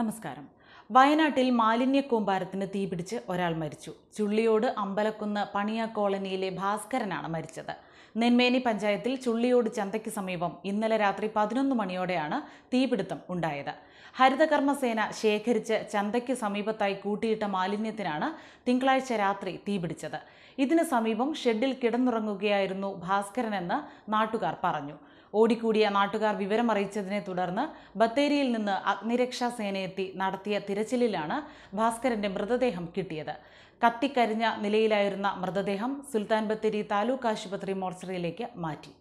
നമസ്കാരം വയനാട്ടിൽ മാലിന്യ കൂമ്പാരത്തിന് തീപിടിച്ച് ഒരാൾ മരിച്ചു ചുള്ളിയോട് അമ്പലക്കുന്ന് പണിയ കോളനിയിലെ ഭാസ്കരനാണ് മരിച്ചത് നെന്മേനി പഞ്ചായത്തിൽ ചുള്ളിയോട് ചന്തയ്ക്ക് സമീപം ഇന്നലെ രാത്രി പതിനൊന്ന് മണിയോടെയാണ് തീപിടുത്തം ഉണ്ടായത് ഹരിതകർമ്മസേന ശേഖരിച്ച് ചന്തയ്ക്ക് സമീപത്തായി കൂട്ടിയിട്ട മാലിന്യത്തിനാണ് തിങ്കളാഴ്ച രാത്രി തീപിടിച്ചത് ഇതിന് സമീപം ഷെഡിൽ കിടന്നുറങ്ങുകയായിരുന്നു ഭാസ്കരനെന്ന് നാട്ടുകാർ പറഞ്ഞു ഓടിക്കൂടിയ നാട്ടുകാർ വിവരമറിയിച്ചതിനെ തുടർന്ന് ബത്തേരിയിൽ നിന്ന് അഗ്നിരക്ഷാ സേനയെത്തി നടത്തിയ തിരച്ചിലിലാണ് ഭാസ്കരന്റെ മൃതദേഹം കിട്ടിയത് കത്തിക്കരിഞ്ഞ നിലയിലായിരുന്ന മൃതദേഹം സുൽത്താൻ ബത്തേരി താലൂക്ക് ആശുപത്രി മോർച്ചറിയിലേക്ക് മാറ്റി